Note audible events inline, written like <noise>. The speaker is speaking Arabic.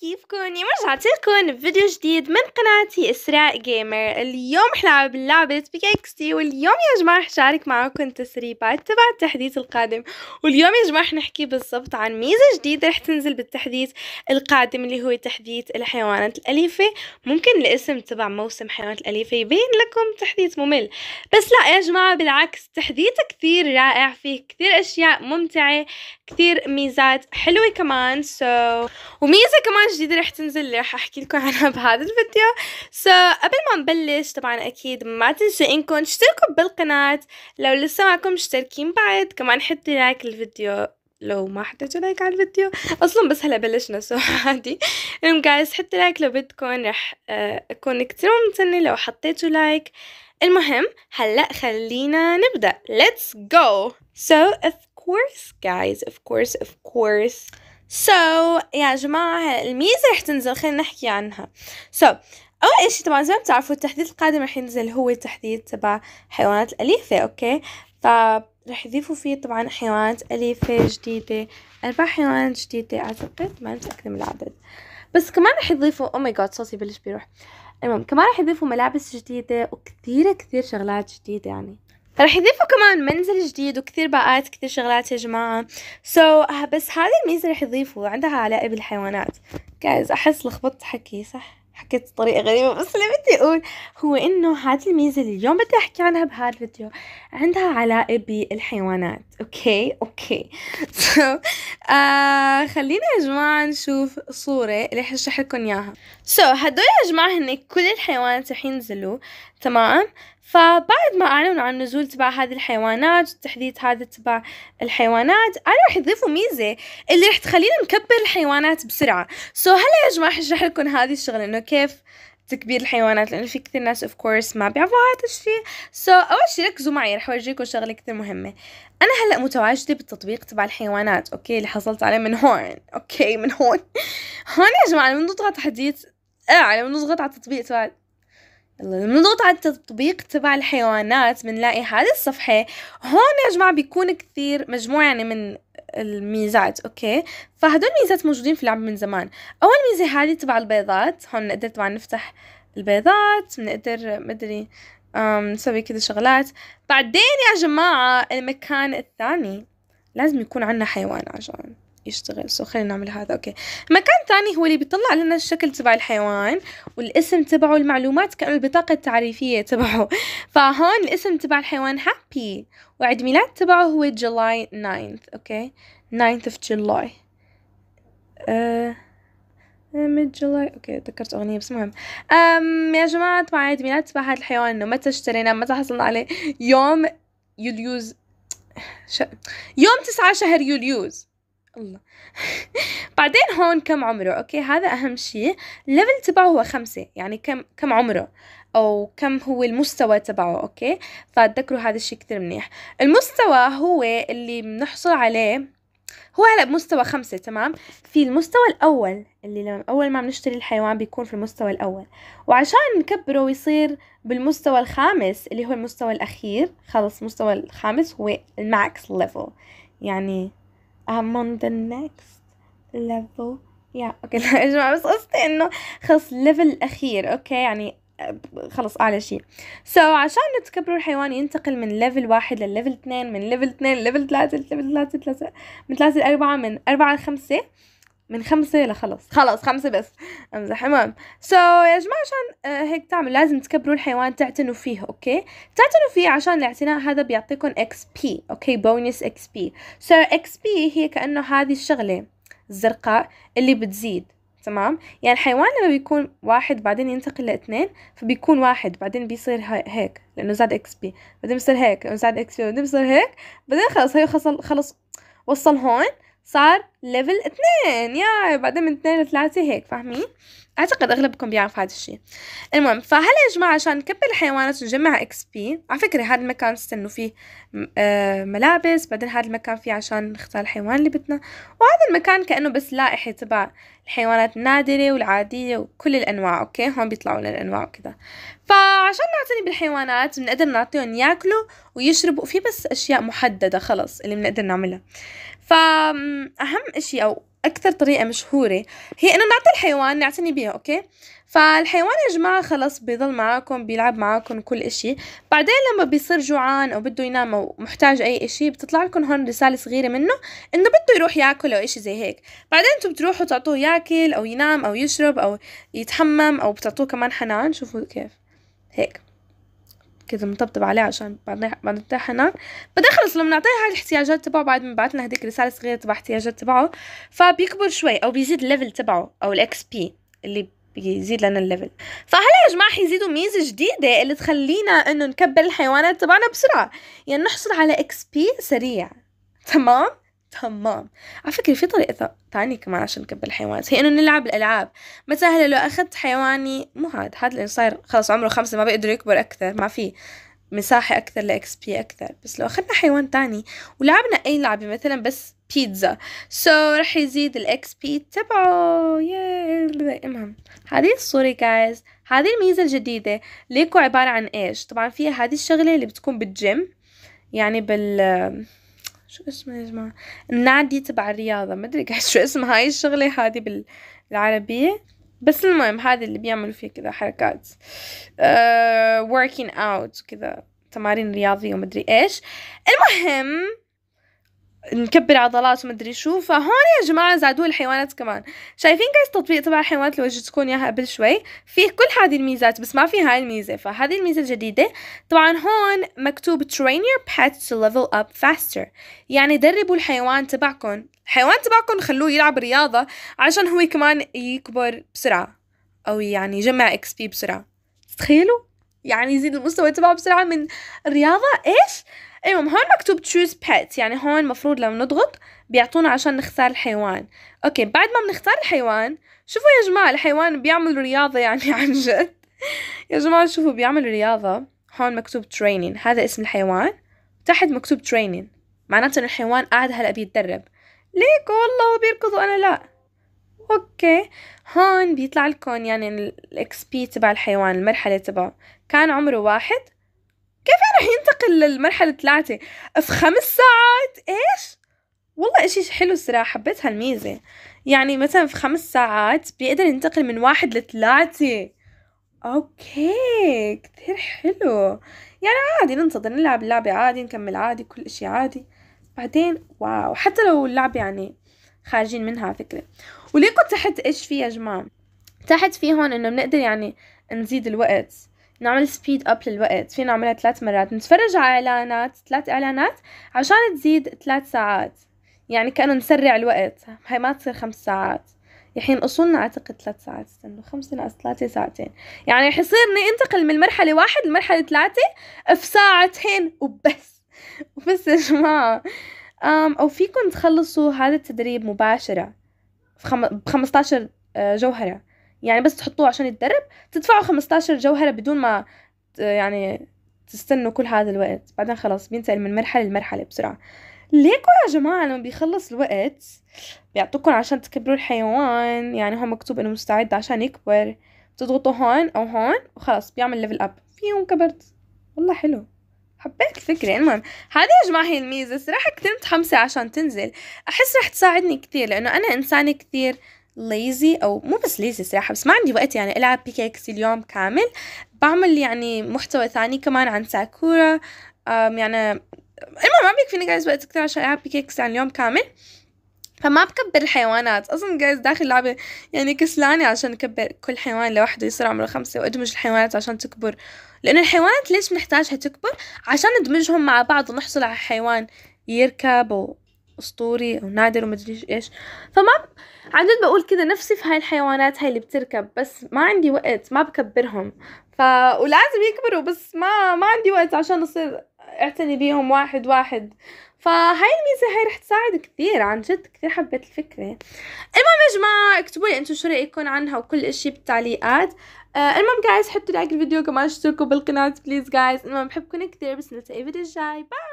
كيفكم يا رجعت لكم بفيديو جديد من قناتي اسراء جيمر اليوم حنلعب لعبة تي واليوم يا جماعة حشارك معاكم تسريبات تبع التحديث القادم واليوم يا جماعة حنحكي بالضبط عن ميزة جديدة رح تنزل بالتحديث القادم اللي هو تحديث الحيوانات الأليفة ممكن الاسم تبع موسم حيوانات الأليفة يبين لكم تحديث ممل بس لا يا جماعة بالعكس تحديث كثير رائع فيه كثير أشياء ممتعة كثير ميزات حلوة كمان سو so. وميزة كمان جديدة رح تنزل اللي رح احكي لكم عنها بهذا الفيديو سو so, قبل ما نبلش طبعا اكيد ما تنسوا انكم تشتركوا بالقناة لو لسه معكم مشتركين بعد كمان حطوا لايك للفيديو لو ما حطيتوا لايك على الفيديو اصلا بس هلا بلشنا سو <laughs> عادي المهم جايز حطوا لايك لو بدكم رح آه، اكون كتير ممتنة لو حطيتوا لايك المهم هلا خلينا نبدا let's go so of course guys of course of course سو so, يا جماعة الميزة رح تنزل خلينا نحكي عنها سو so, أول إشي طبعا زي ما بتعرفوا التحديث القادم رح ينزل هو التحديث تبع حيوانات الأليفة أوكي فرح يضيفوا فيه طبعا حيوانات أليفة جديدة أربع حيوانات جديدة أعتقد ما متأكدة من العدد بس كمان رح يضيفوا أو ماي جاد صوتي بلش بيروح المهم كمان رح يضيفوا ملابس جديدة وكثير كثير شغلات جديدة يعني رح يضيفوا كمان منزل جديد وكثير باقات كثير شغلات يا جماعة سو so, بس هذه الميزة رح يضيفوا عندها علاقة بالحيوانات جايز أحس لخبطت حكي صح حكيت بطريقة غريبة بس اللي بدي أقول هو إنه هذه الميزة اللي اليوم بدي أحكي عنها بهذا الفيديو عندها علاقة بالحيوانات اوكي اوكي <laughs> آه خلينا يا جماعة نشوف صورة اللي حشرح لكم اياها سو so, هدول يا جماعة هن كل الحيوانات رح ينزلوا تمام فبعد ما اعلنوا عن نزول تبع هذه الحيوانات والتحديث هذا تبع الحيوانات قالوا رح يضيفوا ميزة اللي رح تخلينا نكبر الحيوانات بسرعة سو so, هلا يا جماعة حشرح لكم هذه الشغلة انه كيف تكبير الحيوانات لانه في كثير ناس اوف كورس ما بيعرفوا هذا الشيء سو so, اول شيء ركزوا معي رح اورجيكم شغله كثير مهمه انا هلا متواجده بالتطبيق تبع الحيوانات اوكي اللي حصلت عليه من هون اوكي من هون <laughs> هون يا جماعه لما نضغط حديث اه على نضغط على التطبيق تبع يلا لما نضغط على التطبيق تبع الحيوانات بنلاقي هذه الصفحة هون يا جماعة بيكون كثير مجموعة يعني من الميزات اوكي فهدول الميزات موجودين في اللعبه من زمان اول ميزه هذه تبع البيضات هون نقدر طبعا نفتح البيضات بنقدر مدري نسوي كذا شغلات بعدين يا جماعه المكان الثاني لازم يكون عندنا حيوان عشان يشتغل سو خلينا نعمل هذا اوكي مكان ثاني هو اللي بيطلع لنا الشكل تبع الحيوان والاسم تبعه المعلومات كانه البطاقه التعريفيه تبعه <laughs> فهون الاسم تبع الحيوان هابي وعيد ميلاد تبعه هو جولاي 9 th اوكي 9 th of July ااا ميد جولاي اوكي تذكرت اغنيه بس مهم أم يا جماعه مع عيد ميلاد تبع هذا الحيوان انه متى اشترينا متى حصلنا عليه يوم يوليوز ش... يوم تسعة شهر يوليوز الله <laughs> بعدين هون كم عمره اوكي هذا اهم شيء الليفل تبعه هو خمسة يعني كم كم عمره او كم هو المستوى تبعه اوكي فتذكروا هذا الشيء كثير منيح المستوى هو اللي بنحصل عليه هو هلا بمستوى خمسة تمام في المستوى الأول اللي لما أول ما بنشتري الحيوان بيكون في المستوى الأول وعشان نكبره ويصير بالمستوى الخامس اللي هو المستوى الأخير خلص المستوى الخامس هو الماكس ليفل يعني I'm on the next level yeah اوكي <laughs> لا يا جماعة بس قصدي انه خلص الليفل الاخير اوكي يعني آه، خلص اعلى شيء سو so, عشان التكبر الحيوان ينتقل من ليفل واحد لليفل اثنين من ليفل اثنين لليفل ثلاثة لليفل ثلاثة ثلاثة من ثلاثة لأربعة من أربعة لخمسة من خمسة لخلص خلص خمسة بس امزح المهم سو so, يا جماعة عشان آه، هيك تعمل لازم تكبروا الحيوان تعتنوا فيه اوكي تعتنوا فيه عشان الاعتناء هذا بيعطيكم اكس بي اوكي بونس اكس بي سو اكس بي هي كأنه هذه الشغلة الزرقاء اللي بتزيد تمام يعني الحيوان لما بيكون واحد بعدين ينتقل لاثنين فبيكون واحد بعدين بيصير هيك لانه زاد اكس بي بعدين بيصير هيك لانه زاد اكس بي بعدين بيصير هيك بعدين خلص هي خلص خلص وصل هون صار ليفل اثنين يا بعدين من اثنين لثلاثة هيك فاهمين اعتقد اغلبكم بيعرف هذا الشيء المهم فهلا يا جماعه عشان نكبر الحيوانات ونجمع اكس بي على فكره هذا المكان استنوا فيه آه، ملابس بعدين هذا المكان فيه عشان نختار الحيوان اللي بدنا وهذا المكان كانه بس لائحه تبع الحيوانات النادره والعاديه وكل الانواع اوكي هون بيطلعوا لنا الانواع وكذا فعشان نعتني بالحيوانات بنقدر نعطيهم ياكلوا ويشربوا في بس اشياء محدده خلص اللي بنقدر نعملها فاهم اشي او اكثر طريقه مشهوره هي انه نعطي الحيوان نعتني بيها اوكي فالحيوان يا جماعه خلص بيضل معاكم بيلعب معاكم كل إشي بعدين لما بيصير جوعان او بده ينام او محتاج اي إشي بتطلع لكم هون رساله صغيره منه انه بده يروح ياكل او إشي زي هيك بعدين انتم بتروحوا تعطوه ياكل او ينام او يشرب او يتحمم او بتعطوه كمان حنان شوفوا كيف هيك كذا مطبطب عليه عشان بعد بنرتاح هناك بعدين خلص لما نعطيه هاي الاحتياجات تبعه بعد ما بعتنا هذيك رسالة صغيرة تبع احتياجات تبعه فبيكبر شوي أو بيزيد الليفل تبعه أو الإكس بي اللي بيزيد لنا الليفل فهلا يا جماعه حيزيدوا ميزه جديده اللي تخلينا انه نكبر الحيوانات تبعنا بسرعه يعني نحصل على اكس بي سريع تمام تمام على فكرة في طريقة ثانية كمان عشان نكبر الحيوانات هي إنه نلعب الألعاب مثلا هلا لو أخذت حيواني مو هاد هاد اللي صاير خلص عمره خمسة ما بيقدر يكبر أكثر ما في مساحة أكثر لإكس بي أكثر بس لو أخذنا حيوان تاني ولعبنا أي لعبة مثلا بس بيتزا سو so, رح يزيد الإكس بي تبعه المهم هذه الصورة جايز هذه الميزة الجديدة ليكو عبارة عن إيش طبعا فيها هذه الشغلة اللي بتكون بالجيم يعني بال شو اسمها يا جماعة النعدي تبع الرياضة مدري أدري شو اسمها هاي الشغلة هذه بالعربية بس المهم هذا اللي بيعملوا فيه كذا حركات uh, working out تمارين رياضية أدري ايش المهم نكبر عضلات وما ادري شو فهون يا جماعه زادوا الحيوانات كمان شايفين جايز التطبيق تبع الحيوانات اللي وجدتكم اياها قبل شوي فيه كل هذه الميزات بس ما في هاي الميزه فهذه الميزه الجديده طبعا هون مكتوب train your pet to level up faster يعني دربوا الحيوان تبعكم الحيوان تبعكم خلوه يلعب رياضه عشان هو كمان يكبر بسرعه او يعني يجمع اكس بي بسرعه تتخيلوا يعني يزيد المستوى تبعه بسرعه من الرياضه ايش المهم هون مكتوب choose pet يعني هون المفروض لما نضغط بيعطونا عشان نختار الحيوان اوكي بعد ما بنختار الحيوان شوفوا يا جماعة الحيوان بيعمل رياضة يعني <laughs> عن جد يا جماعة شوفوا بيعمل رياضة هون مكتوب training هذا اسم الحيوان تحت مكتوب training معناته ان الحيوان قاعد هلا بيتدرب ليك والله بيركض وانا لا اوكي هون بيطلع لكم يعني الاكس بي تبع الحيوان المرحله تبعه كان عمره واحد كيف رح ينتقل للمرحلة ثلاثة في خمس ساعات ايش؟ والله اشي حلو الصراحة حبيت هالميزة يعني مثلا في خمس ساعات بيقدر ينتقل من واحد لثلاثة اوكي كتير حلو يعني عادي ننتظر نلعب اللعبة عادي نكمل عادي كل اشي عادي بعدين واو حتى لو اللعبة يعني خارجين منها فكرة وليكو تحت ايش في يا جماعة تحت في هون انه بنقدر يعني نزيد الوقت نعمل سبيد اب للوقت فينا نعملها ثلاث مرات نتفرج على اعلانات ثلاث اعلانات عشان تزيد ثلاث ساعات يعني كانه نسرع الوقت هاي ما تصير خمس ساعات الحين اصولنا اعتقد ثلاث ساعات استنوا خمسة ناقص ثلاثة ساعتين يعني رح يصيرني انتقل من مرحلة واحد لمرحلة ثلاثة في ساعتين وبس وبس <laughs> يا جماعة أم أو فيكم تخلصوا هذا التدريب مباشرة بخمسة عشر آه، جوهرة يعني بس تحطوه عشان يتدرب تدفعوا 15 جوهرة بدون ما يعني تستنوا كل هذا الوقت بعدين خلاص بينتقل من مرحلة لمرحلة بسرعة ليكوا يا جماعة لما بيخلص الوقت بيعطوكم عشان تكبروا الحيوان يعني هون مكتوب انه مستعد عشان يكبر بتضغطوا هون او هون وخلاص بيعمل ليفل اب فيهم كبرت والله حلو حبيت الفكرة المهم هذه يا جماعة هي الميزة صراحة كتير متحمسة عشان تنزل أحس رح تساعدني كتير لأنه أنا إنسانة كتير ليزي او مو بس ليزي صراحه بس ما عندي وقت يعني العب بيكيكس اليوم كامل بعمل يعني محتوى ثاني كمان عن ساكورا يعني المهم ما بيكفيني جايز وقت كتير عشان العب بيكيكس يعني اليوم كامل فما بكبر الحيوانات اصلا جايز داخل لعبة يعني كسلانة عشان اكبر كل حيوان لوحده يصير عمره خمسة وادمج الحيوانات عشان تكبر لانه الحيوانات ليش بنحتاجها تكبر عشان ندمجهم مع بعض ونحصل على حيوان يركب اسطوري او نادر ومدري ايش فما عن جد بقول كذا نفسي في هاي الحيوانات هاي اللي بتركب بس ما عندي وقت ما بكبرهم ف ولازم يكبروا بس ما ما عندي وقت عشان اصير اعتني بيهم واحد واحد فهاي الميزه هاي رح تساعد كثير عن جد كثير حبيت الفكره المهم يا جماعه اكتبوا لي انتم شو رايكم عنها وكل اشي بالتعليقات آه المهم جايز حطوا لايك الفيديو كمان اشتركوا بالقناه بليز جايز المهم بحبكم كثير بس نلتقي الفيديو الجاي باي